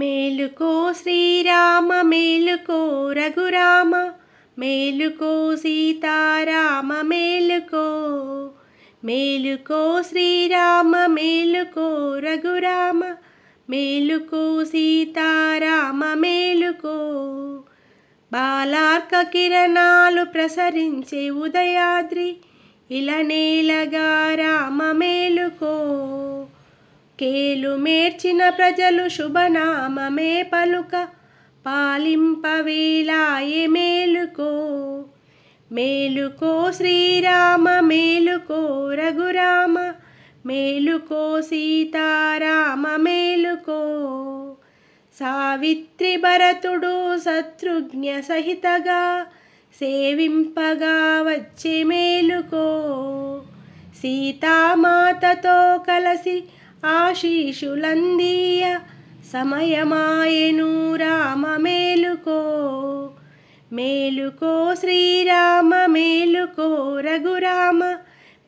మేలుకో శ్రీరామ మేలుకో రఘురామ మేలుకో సీతారామ మేలుకో మేలుకో శ్రీరామ మేలుకో రఘురామ మేలుకో సీతారామ మేలుకో బాలార్క కిరణాలు ప్రసరించే ఉదయాద్రి ఇలా నేలగా రామ మేలుకో కేలు మేర్చిన ప్రజలు శుభనామమే పలుక పాలింపవేలాయే మేలుకో మేలుకో శ్రీరామ మేలుకో రఘురామ మేలుకో సీతారామ మేలుకో సావిత్రి భరతుడు శత్రుఘ్న సహితగా సేవింపగా వచ్చే మేలుకో సీతామాతతో కలసి ఆశీషులందీయ సమయమాయను రామ మేలుకో మేలుకో శ్రీరామ మేలుకో రఘురామ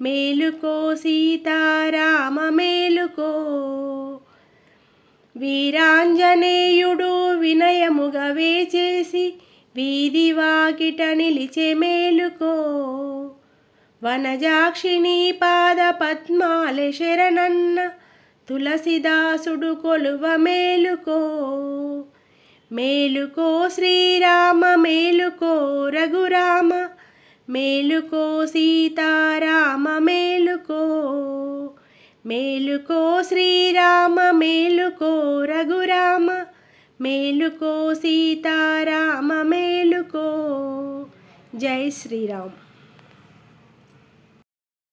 మేలుకో సీతారామ మేలుకో వీరాంజనేయుడు వినయముగా వేచేసి వీధి వాకిట నిలిచే మేలుకో వనజాక్షిణీ పాద పద్మాల శరణన్న తులసిదాసుడు కొలువ మేలుకో మేలుకో శ్రీరామ మేలుకో రఘురామ మేలుకో సీతారామ మేలుకో మేలుకో శ్రీరామ మేలుకో రఘురామ మేలుకో సీతారామ మేలుకో జై శ్రీరామ్